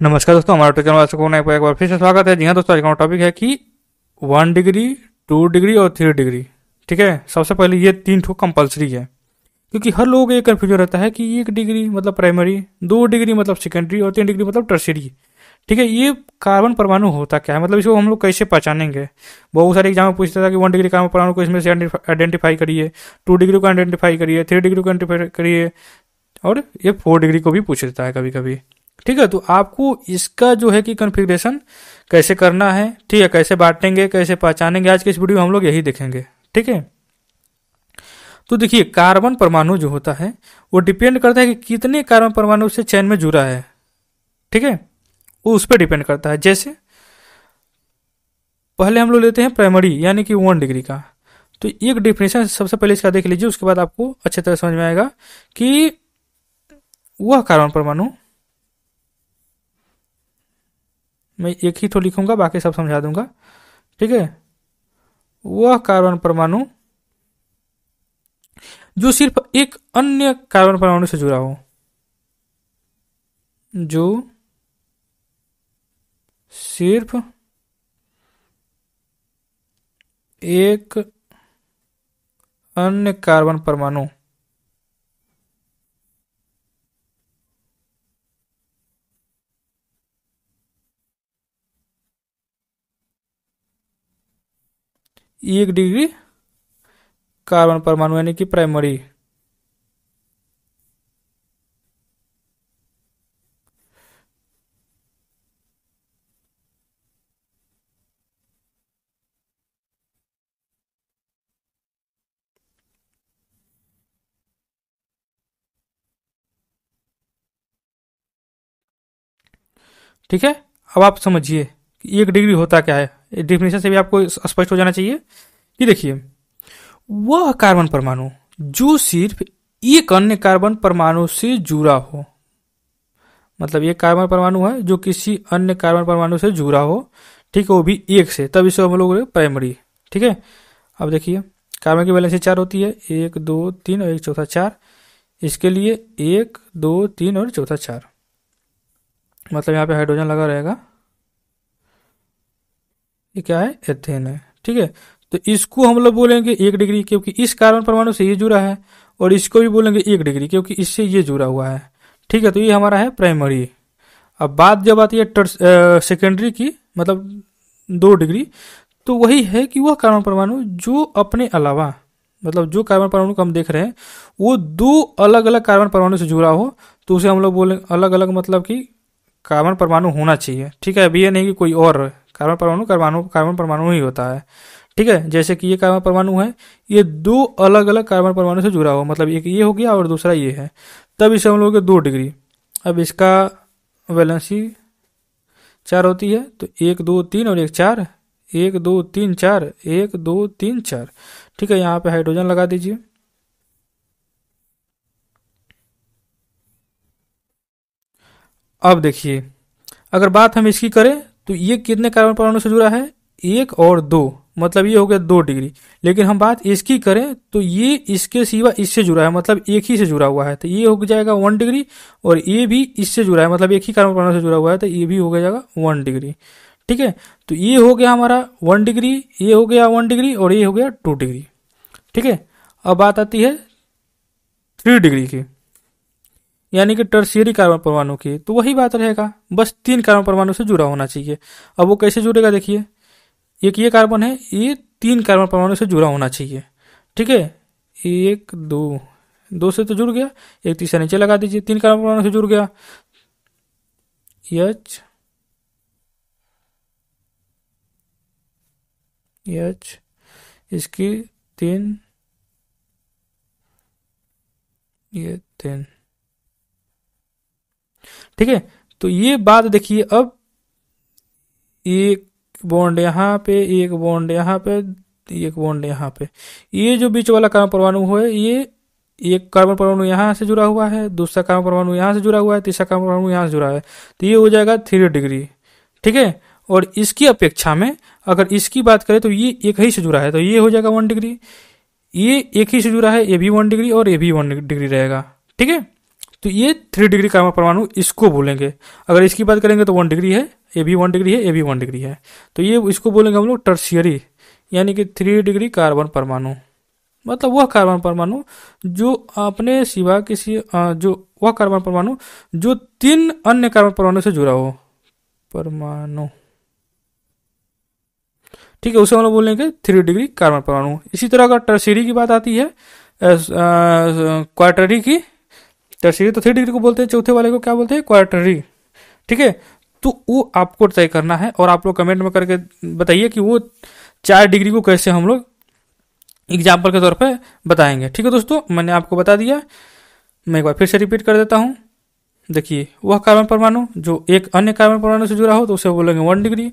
नमस्कार दोस्तों हमारे यूट्यूब चैनल को एक बार फिर से स्वागत है जी हाँ दोस्तों आज का टॉपिक है कि वन डिग्री टू डिग्री और थ्री डिग्री ठीक है सबसे पहले ये तीन ठो कंपलसरी है क्योंकि हर लोगों को ये कन्फ्यूजन रहता है कि एक डिग्री मतलब प्राइमरी दो डिग्री मतलब सेकेंडरी और तीन डिग्री मतलब टर्सरी ठीक है ये कार्बन परमाणु होता क्या है मतलब इसको हम लोग कैसे पहचानेंगे बहुत सारे एग्जाम में पूछता था कि वन डिग्री कार्बन परमाणु को इसमें से आइडेंटिफाई करिए टू डिग्री को आइडेंटिफाई करिए थ्री डिग्री को आइडेंटिफाई करिए और ये फोर डिग्री को भी पूछ देता है कभी कभी ठीक है तो आपको इसका जो है कि कन्फिग्रेशन कैसे करना है ठीक है कैसे बांटेंगे कैसे पहचानेंगे आज के इस वीडियो में हम लोग यही देखेंगे ठीक है तो देखिए कार्बन परमाणु जो होता है वो डिपेंड करता है कि कितने कार्बन परमाणु से चैन में जुड़ा है ठीक है वो उस पर डिपेंड करता है जैसे पहले हम लोग लेते हैं प्राइमरी यानी कि वन डिग्री का तो एक डिफिनेशन सबसे पहले इसका देख लीजिए उसके बाद आपको अच्छे तरह समझ में आएगा कि वह कार्बन परमाणु मैं एक ही तो लिखूंगा बाकी सब समझा दूंगा ठीक है वह कार्बन परमाणु जो सिर्फ एक अन्य कार्बन परमाणु से जुड़ा हो जो सिर्फ एक अन्य कार्बन परमाणु एक डिग्री कार्बन परमाणु यानी कि प्राइमरी ठीक है अब आप समझिए कि एक डिग्री होता क्या है डिफिनेशन से भी आपको स्पष्ट हो जाना चाहिए कि देखिए वह कार्बन परमाणु जो सिर्फ एक अन्य कार्बन परमाणु से जुड़ा हो मतलब एक कार्बन परमाणु है जो किसी अन्य कार्बन परमाणु से जुड़ा हो ठीक है वो भी एक से तब इसे हम लोग प्राइमरी ठीक है अब देखिए कार्बन की वैलेंसी चार होती है एक दो तीन और एक चौथा चार इसके लिए एक दो तीन और चौथा चार मतलब यहाँ पे हाइड्रोजन लगा रहेगा ये क्या है एथेन है ठीक है तो इसको हम लोग बोलेंगे एक डिग्री क्योंकि इस कार्बन परमाणु से ये जुड़ा है और इसको भी बोलेंगे एक डिग्री क्योंकि इससे ये जुड़ा हुआ है ठीक है तो ये हमारा है प्राइमरी अब बात जब आती है टर्स सेकेंडरी की मतलब दो डिग्री तो वही है कि वह कार्बन परमाणु जो अपने अलावा मतलब जो कार्बन परमाणु को हम देख रहे हैं वो दो अलग अलग कार्बन परमाणु से जुड़ा हो तो उसे हम लोग बोलेंगे अलग अलग मतलब कि कार्बन परमाणु होना चाहिए ठीक है अब ये नहीं कि कोई और कार्बन परमाणु कार्बन कार्बन परमाणु ही होता है ठीक है जैसे कि ये कार्बन परमाणु है ये दो अलग अलग कार्बन परमाणु से जुड़ा हुआ मतलब एक ये हो गया और दूसरा ये है तब इसे हम लोग दो डिग्री अब इसका वैलेंसी चार होती है तो एक दो तीन और एक चार एक दो तीन चार एक दो तीन चार ठीक है यहाँ पे हाइड्रोजन लगा दीजिए अब देखिए अगर बात हम इसकी करें तो ये कितने कार्बन परमाणु से जुड़ा है एक और दो मतलब ये हो गया दो डिग्री लेकिन हम बात इसकी करें तो ये इसके सिवा इससे जुड़ा है मतलब एक ही से जुड़ा हुआ है तो ये हो जाएगा वन डिग्री और ये भी इससे जुड़ा है मतलब एक ही कार्बन परमाणु से जुड़ा हुआ है तो ये भी हो जाएगा वन डिग्री ठीक है तो ये हो गया हमारा वन डिग्री ये हो गया वन डिग्री और ये हो गया टू डिग्री ठीक है अब बात आती है थ्री डिग्री की यानी कि टर्सियरी कार्बन परमाणु की तो वही बात रहेगा बस तीन कार्बन परमाणु से जुड़ा होना चाहिए अब वो कैसे जुड़ेगा देखिए एक ये कार्बन है ये तीन कार्बन परमाणु से जुड़ा होना चाहिए ठीक है एक दो दो से तो जुड़ गया एक तीसरा नीचे लगा दीजिए तीन कार्बन परमाणु से जुड़ गया यच यच इसकी तीन ये तीन ठीक है तो ये बात देखिए अब एक बॉन्ड यहाँ पे एक बॉन्ड यहाँ पे एक बॉन्ड यहाँ पे ये जो बीच वाला कार्बन परमाणु है ये एक कार्बन परमाणु यहां से जुड़ा हुआ है दूसरा कार्बन परमाणु यहां से जुड़ा हुआ है तीसरा कार्बन परमाणु यहां से जुड़ा है तो ये हो जाएगा थ्री डिग्री ठीक है और इसकी अपेक्षा में अगर इसकी बात करें तो ये एक ही से जुड़ा है तो ये हो जाएगा वन डिग्री ये एक ही से जुड़ा है ये भी वन डिग्री और ये भी वन डिग्री रहेगा ठीक है तो ये थ्री डिग्री का परमाणु इसको बोलेंगे अगर इसकी बात करेंगे तो वन डिग्री है ए भी वन डिग्री है ए भी वन डिग्री है तो ये इसको बोलेंगे हम लोग टर्सियरी यानी कि थ्री डिग्री कार्बन परमाणु मतलब वह कार्बन परमाणु जो अपने सिवा किसी जो वह कार्बन परमाणु जो तीन अन्य कार्बन परमाणु से जुड़ा हो परमाणु ठीक है उसे हम लोग बोलेंगे थ्री डिग्री कार्बन परमाणु इसी तरह अगर टर्सरी की बात आती है क्वार्टरी की टर्सरी तो थ्री डिग्री को बोलते हैं चौथे वाले को क्या बोलते हैं क्वार्टरी ठीक है तो वो आपको तय करना है और आप लोग कमेंट में करके बताइए कि वो चार डिग्री को कैसे हम लोग एग्जाम्पल के तौर पर बताएंगे ठीक है दोस्तों मैंने आपको बता दिया मैं एक बार फिर से रिपीट कर देता हूँ देखिए वह कार्बन परमाणु जो एक अन्य कार्बन परमाणु से जुड़ा हो तो उसे बोलेंगे वन डिग्री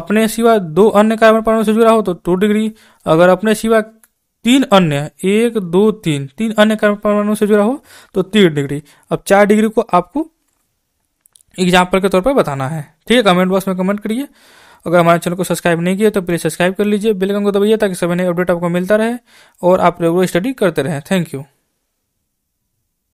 अपने सिवा दो अन्य कार्बन परमाणु से जुड़ा हो तो टू डिग्री अगर अपने सिवा तीन अन्य एक दो तीन तीन अन्य परमाणु से जुड़ा हो तो तीन डिग्री अब चार डिग्री को आपको एग्जाम्पल के तौर पर बताना है ठीक है कमेंट बॉक्स में कमेंट करिए अगर हमारे चैनल को सब्सक्राइब नहीं किया तो प्लीज़ सब्सक्राइब कर लीजिए बेल को दबाइए ताकि सभी नए अपडेट आपको मिलता रहे और आप रेगुलर स्टडी करते रहें थैंक यू